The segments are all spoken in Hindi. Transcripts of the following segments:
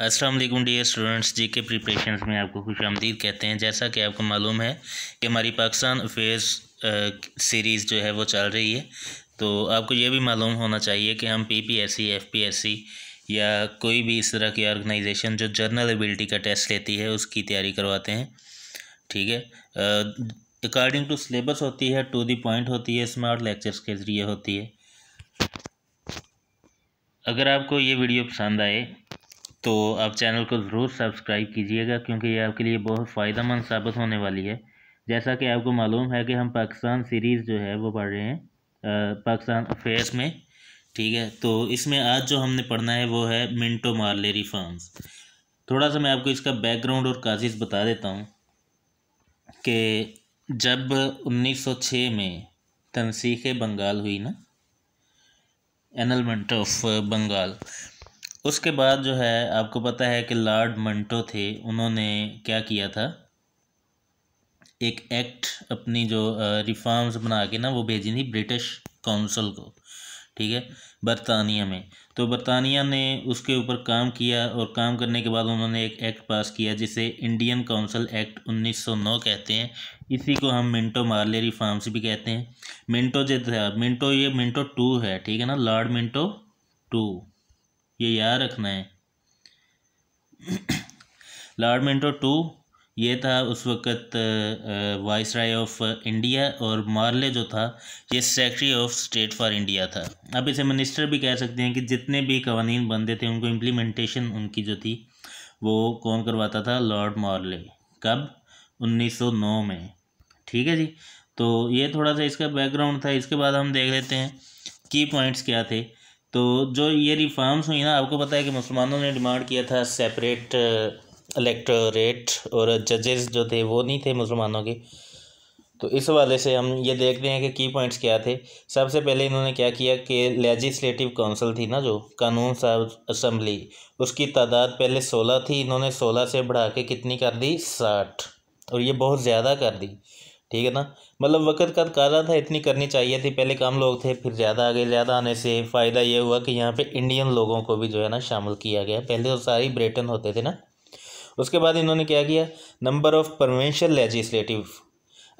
अस्सलाम वालेकुम डियर स्टूडेंट्स जी के प्रिपरेशन में आपको खुश आमदीद कहते हैं जैसा कि आपको मालूम है कि हमारी पाकिस्तान अफेयर्स सीरीज़ जो है वो चल रही है तो आपको ये भी मालूम होना चाहिए कि हम P P S C F P S C या कोई भी इस तरह की ऑर्गेनाइजेशन जो जर्नल एबिलिटी का टेस्ट लेती है उसकी तैयारी करवाते हैं ठीक है अकॉर्डिंग टू सिलेबस होती है टू दी पॉइंट होती है स्मार्ट लेक्चर्स के ज़रिए होती है अगर आपको ये वीडियो पसंद आए तो आप चैनल को ज़रूर सब्सक्राइब कीजिएगा क्योंकि ये आपके लिए बहुत फ़ायदा साबित होने वाली है जैसा कि आपको मालूम है कि हम पाकिस्तान सीरीज़ जो है वो पढ़ रहे हैं पाकिस्तान अफेयर्स में ठीक है तो इसमें आज जो हमने पढ़ना है वो है मिंटो मार्लेरी रिफॉर्म्स थोड़ा सा मैं आपको इसका बैकग्राउंड और काजिज बता देता हूँ कि जब 1906 में तनसीख बंगाल हुई ना एनलमेंट ऑफ बंगाल उसके बाद जो है आपको पता है कि लॉर्ड मंटो थे उन्होंने क्या किया था एक एक्ट अपनी जो रिफॉर्म्स बना के ना वो भेजी थी ब्रिटिश काउंसिल को ठीक है बरतानिया में तो बरतानिया ने उसके ऊपर काम किया और काम करने के बाद उन्होंने एक एक्ट पास किया जिसे इंडियन काउंसिल एक्ट 1909 कहते हैं इसी को हम मिंटो मार्ले रिफॉर्म्स भी कहते हैं मिंटो जो था मिंटो ये मिंटो टू है ठीक है ना लॉर्ड मिंटो टू ये याद रखना है लॉर्ड मिंटो टू ये था उस वक़्त वाइस राय ऑफ इंडिया और मार्ले जो था ये secretary of state for India था अब इसे मिनिस्टर भी कह सकते हैं कि जितने भी कवानी बनते थे उनको इम्प्लीमेंटेशन उनकी जो थी वो कौन करवाता था लॉर्ड मार्ले कब 1909 में ठीक है जी तो ये थोड़ा सा इसका बैकग्राउंड था इसके बाद हम देख लेते हैं की पॉइंट्स क्या थे तो जो ये रिफॉर्म्स हुई ना आपको पता है कि मुसलमानों ने डिमांड किया था सेपरेट इलेक्टोरेट uh, और जजेस जो थे वो नहीं थे मुसलमानों के तो इस वाले से हम ये देखते हैं कि की पॉइंट्स क्या थे सबसे पहले इन्होंने क्या किया कि लेजिस्लेटिव काउंसिल थी ना जो कानून साहब असम्बली उसकी तादाद पहले सोलह थी इन्होंने सोलह से बढ़ा के कितनी कर दी साठ और ये बहुत ज़्यादा कर दी ठीक है ना मतलब वक़्त का कारा था इतनी करनी चाहिए थी पहले कम लोग थे फिर ज़्यादा आगे ज़्यादा आने से फ़ायदा ये हुआ कि यहाँ पे इंडियन लोगों को भी जो है ना शामिल किया गया पहले तो सारे ब्रिटेन होते थे ना उसके बाद इन्होंने क्या किया नंबर ऑफ़ परमेंशल लेजिस्लेटिव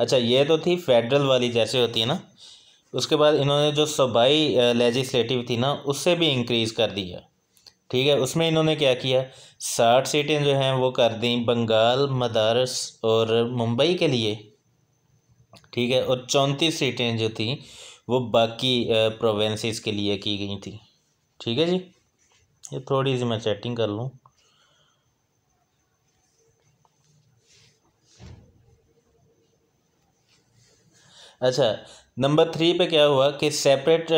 अच्छा ये तो थी फेडरल वाली जैसे होती है ना उसके बाद इन्होंने जो सूबाई लेजिस्लेटिव थी ना उससे भी इंक्रीज़ कर दिया ठीक है उसमें इन्होंने क्या किया साठ सीटें जो हैं वो कर दी बंगाल मदारस और मुंबई के लिए ठीक है और चौंतीस सीटें जो थी वो बाकी प्रोवेंसेस के लिए की गई थी ठीक है जी ये थोड़ी सी मैं चैटिंग कर लूँ अच्छा नंबर थ्री पे क्या हुआ कि सेपरेट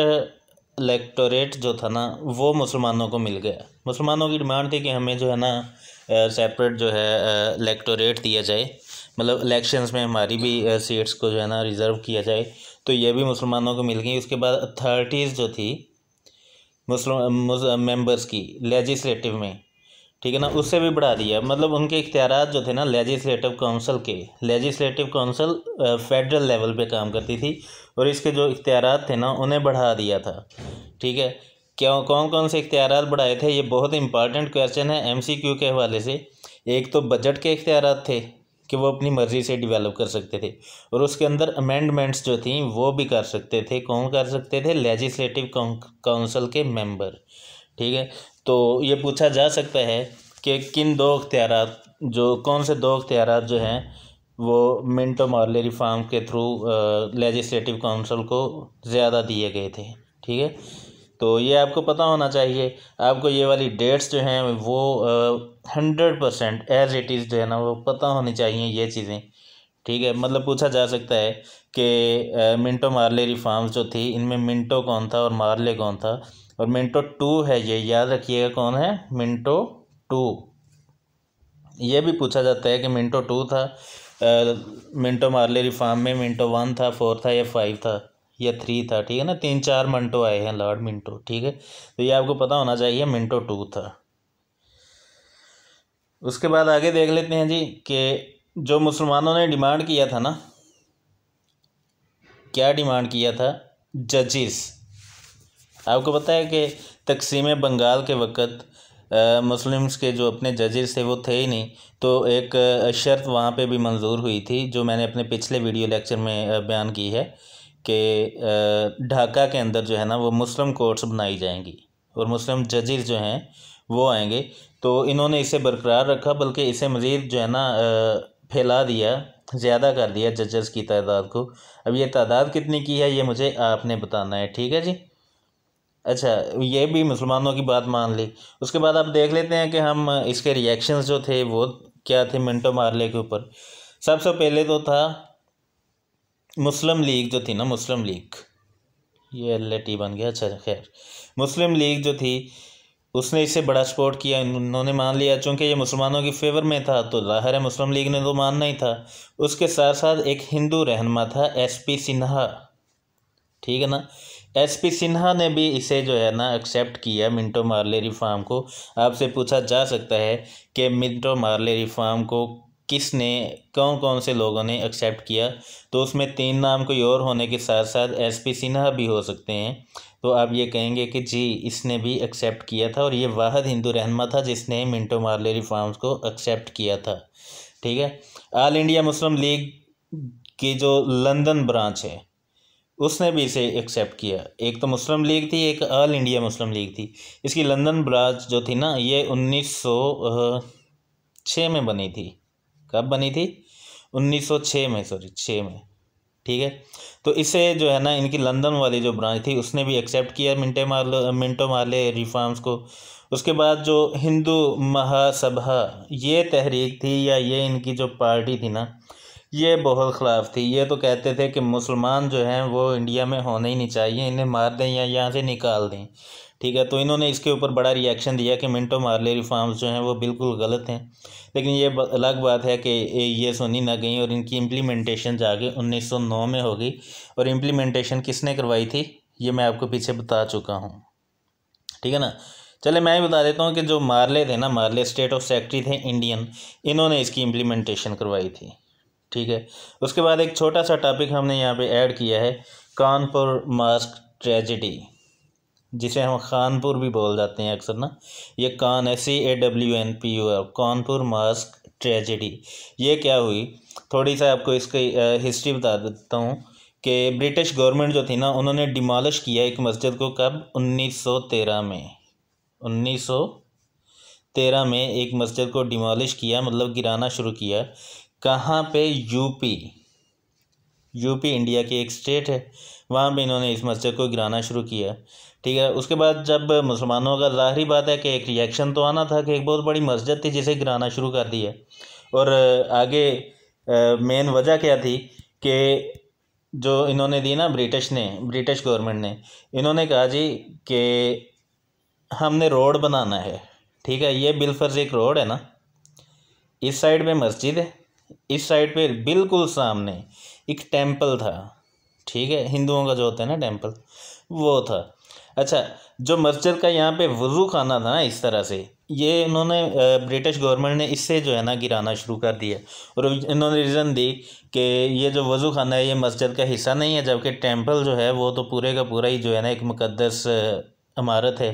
इलेक्टोरेट जो था ना वो मुसलमानों को मिल गया मुसलमानों की डिमांड थी कि हमें जो है ना सेपरेट जो है इलेक्टोरेट दिया जाए मतलब इलेक्शंस में हमारी भी सीट्स को जो है ना रिज़र्व किया जाए तो ये भी मुसलमानों को मिल गई उसके बाद अथॉरिटीज़ जो थी मुस्लिम मेंबर्स की लेजिस्लेटिव में ठीक है ना उससे भी बढ़ा दिया मतलब उनके इख्तियार जो थे ना लेजिस्लेटिव काउंसिल के लेजिस्लेटिव काउंसिल फेडरल लेवल पे काम करती थी और इसके जो इख्तियार थे ना उन्हें बढ़ा दिया था ठीक है क्यों कौन कौन से इख्तियार बढ़ाए थे ये बहुत इंपॉर्टेंट क्वेश्चन है एम सी क्यू के हवाले से एक तो बजट के इख्तियार थे कि वो अपनी मर्ज़ी से डेवलप कर सकते थे और उसके अंदर अमेंडमेंट्स जो थी वो भी कर सकते थे कौन कर सकते थे लेजिस्लेटिव काउंसिल के मेंबर ठीक है तो ये पूछा जा सकता है कि किन दो अख्तियार जो कौन से दो अख्तियार जो हैं वो मिंटो मार्ले रिफॉर्म के थ्रू लेजिस्लेटिव काउंसिल को ज़्यादा दिए गए थे ठीक है तो ये आपको पता होना चाहिए आपको ये वाली डेट्स जो हैं वो hundred percent as it is जो है ना वो पता होनी चाहिए ये चीज़ें ठीक है मतलब पूछा जा सकता है कि मिंटो मार्ले रिफॉर्म्स जो थी इनमें मिंटो कौन था और मार्ले कौन था और मिंटो टू है ये याद रखिएगा कौन है मिंटो टू ये भी पूछा जाता है कि मिंटो टू था मिंटो मार्ले रिफॉर्म में मिंटो वन था फोर था या फाइव था या थ्री था ठीक है ना तीन चार मिनटो आए हैं लॉर्ड मिंटो ठीक है तो ये आपको पता होना चाहिए मिंटो टू था उसके बाद आगे देख लेते हैं जी कि जो मुसलमानों ने डिमांड किया था ना क्या डिमांड किया था जजिस आपको पता है कि तकसीम बंगाल के वक़्त मुस्लिम्स के जो अपने जजेस थे वो थे ही नहीं तो एक शर्त वहाँ पे भी मंजूर हुई थी जो मैंने अपने पिछले वीडियो लेक्चर में बयान की है कि ढाका के अंदर जो है ना वो मुस्लिम कोर्ट्स बनाई जाएंगी और मुस्लिम जजिर जो हैं वो आएंगे तो इन्होंने इसे बरकरार रखा बल्कि इसे मज़ीद जो है ना फैला दिया ज़्यादा कर दिया जजेस की तादाद को अब ये तादाद कितनी की है ये मुझे आपने बताना है ठीक है जी अच्छा ये भी मुसलमानों की बात मान ली उसके बाद आप देख लेते हैं कि हम इसके रिएक्शंस जो थे वो क्या थे मिंटो मारले के ऊपर सबसे पहले तो था मुस्लिम लीग जो थी ना मुस्लिम लीग ये एल टी बन गया अच्छा खैर मुस्लिम लीग जो थी उसने इसे बड़ा सपोर्ट किया उन्होंने मान लिया चूँकि ये मुसलमानों की फेवर में था तो ज़ाहिर है मुस्लिम लीग ने तो मानना ही था उसके साथ साथ एक हिंदू रहनमा था एस पी सिन्हा ठीक है ना एस पी सिन्हा ने भी इसे जो है ना एक्सेप्ट किया मिंटो मार्ले रिफार्म को आपसे पूछा जा सकता है कि मिंटो मार्ले रिफार्म को किसने कौन कौन से लोगों ने एक्सेप्ट किया तो उसमें तीन नाम कोई और होने के साथ साथ एस पी सिन्हा भी हो सकते हैं तो आप ये कहेंगे कि जी इसने भी एक्सेप्ट किया था और ये वाहद हिंदू रहनमा था जिसने मिंटो मार्ले रिफॉर्म्स को एक्सेप्ट किया था ठीक है ऑल इंडिया मुस्लिम लीग की जो लंदन ब्रांच है उसने भी इसे एक्सेप्ट किया एक तो मुस्लिम लीग थी एक ऑल इंडिया मुस्लिम लीग थी इसकी लंदन ब्रांच जो थी ना ये उन्नीस सौ छः में बनी थी कब बनी थी 1906 में सॉरी छः में ठीक है तो इसे जो है ना इनकी लंदन वाली जो ब्रांच थी उसने भी एक्सेप्ट किया मिंटे मार मिंटो माले रिफॉर्म्स को उसके बाद जो हिंदू महासभा ये तहरीक थी या ये इनकी जो पार्टी थी ना ये बहुत ख़िलाफ़ थी ये तो कहते थे कि मुसलमान जो हैं वो इंडिया में होने ही नहीं चाहिए इन्हें मार दें या यहाँ से निकाल दें ठीक है तो इन्होंने इसके ऊपर बड़ा रिएक्शन दिया कि मिंटो मार्ले रिफॉर्म्स जो हैं वो बिल्कुल गलत हैं लेकिन ये अलग बात है कि ये सुनी ना गई और इनकी इम्प्लीमेंटेशन जाके 1909 में हो गई और इम्प्लीमेंटेशन किसने करवाई थी ये मैं आपको पीछे बता चुका हूँ ठीक है ना चले मैं ही बता देता हूँ कि जो मार्ले थे ना मार्ले स्टेट ऑफ सेक्रेटरी थे इंडियन इन्होंने इसकी इम्प्लीमेंटेशन करवाई थी ठीक है उसके बाद एक छोटा सा टॉपिक हमने यहाँ पे ऐड किया है कानपुर मास्क ट्रेजिडी जिसे हम खानपुर भी बोल जाते हैं अक्सर ना ये कान है C A W N P U F Kanpur मास्क ट्रेजेडी ये क्या हुई थोड़ी सा आपको इसकी हिस्ट्री बता देता हूँ कि ब्रिटिश गवर्नमेंट जो थी ना उन्होंने डिमोलिश किया एक मस्जिद को कब 1913 में 1913 में एक मस्जिद को डिमोलिश किया मतलब गिराना शुरू किया कहाँ पे यूपी यूपी इंडिया की एक स्टेट है वहाँ पे इन्होंने इस मस्जिद को गिराना शुरू किया ठीक है उसके बाद जब मुसलमानों का ज़ाहरी बात है कि एक रिएक्शन तो आना था कि एक बहुत बड़ी मस्जिद थी जिसे गिराना शुरू कर दिया और आगे मेन वजह क्या थी कि जो इन्होंने दी ना ब्रिटिश ने ब्रिटिश गवर्नमेंट ने इन्होंने कहा जी कि हमने रोड बनाना है ठीक है ये बिलफर्ज एक रोड है ना इस साइड पे मस्जिद है इस साइड पे बिल्कुल सामने एक टेंपल था ठीक है हिंदुओं का जो होता है ना टेंपल वो था अच्छा जो मस्जिद का यहाँ पे वज़ू खाना था ना इस तरह से ये इन्होंने ब्रिटिश गवर्नमेंट ने इससे जो है ना गिराना शुरू कर दिया और इन्होंने रीज़न दी कि ये जो वज़ू खाना है ये मस्जिद का हिस्सा नहीं है जबकि टेंपल जो है वो तो पूरे का पूरा ही जो है ना एक मुकदस इमारत है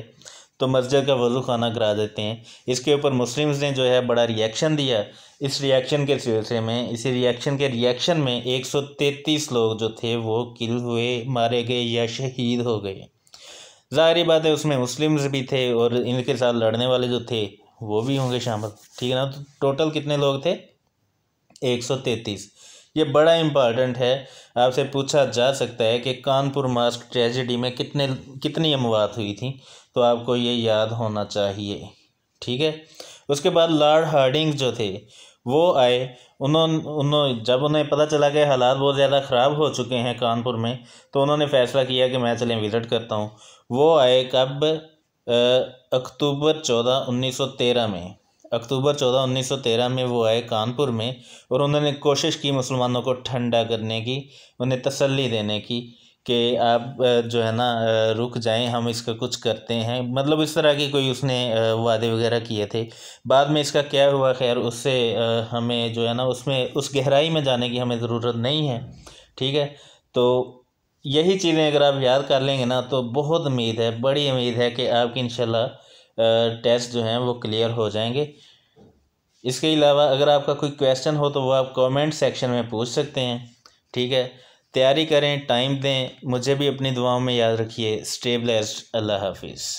तो मस्जिद का वजू खाना करा देते हैं इसके ऊपर मुस्लिम्स ने जो है बड़ा रिएक्शन दिया इस रिएक्शन के सिलसिले में इसी रिएक्शन के रिएक्शन में एक लोग जो थे वो किल हुए मारे गए या शहीद हो गए ज़ाहरी बात है उसमें मुस्लिम्स भी थे और इनके साथ लड़ने वाले जो थे वो भी होंगे शामिल ठीक है ना तो टोटल कितने लोग थे एक सौ तैंतीस ये बड़ा इम्पॉर्टेंट है आपसे पूछा जा सकता है कि कानपुर मास्क ट्रेजिडी में कितने कितनी अमवात हुई थी तो आपको ये याद होना चाहिए ठीक है उसके बाद लॉर्ड हार्डिंग जो थे वो आए उन्होंने उन्हों जब उन्हें पता चला कि हालात बहुत ज़्यादा ख़राब हो चुके हैं कानपुर में तो उन्होंने फ़ैसला किया कि मैं चलें विज़िट करता हूँ वो आए कब अक्टूबर चौदह उन्नीस सौ तेरह में अक्टूबर चौदह उन्नीस सौ तेरह में वो आए कानपुर में और उन्होंने कोशिश की मुसलमानों को ठंडा करने की उन्हें तसल्ली देने की कि आप जो है ना रुक जाएं हम इसका कुछ करते हैं मतलब इस तरह की कोई उसने वादे वगैरह किए थे बाद में इसका क्या हुआ खैर उससे हमें जो है ना उसमें उस गहराई में जाने की हमें ज़रूरत नहीं है ठीक है तो यही चीज़ें अगर आप याद कर लेंगे ना तो बहुत उम्मीद है बड़ी उम्मीद है कि आपकी इन टेस्ट जो हैं वो क्लियर हो जाएंगे इसके अलावा अगर आपका कोई क्वेश्चन हो तो वो आप कमेंट सेक्शन में पूछ सकते हैं ठीक है तैयारी करें टाइम दें मुझे भी अपनी दुआओं में याद रखिए स्टेबलाइज अल्लाह हाफिज़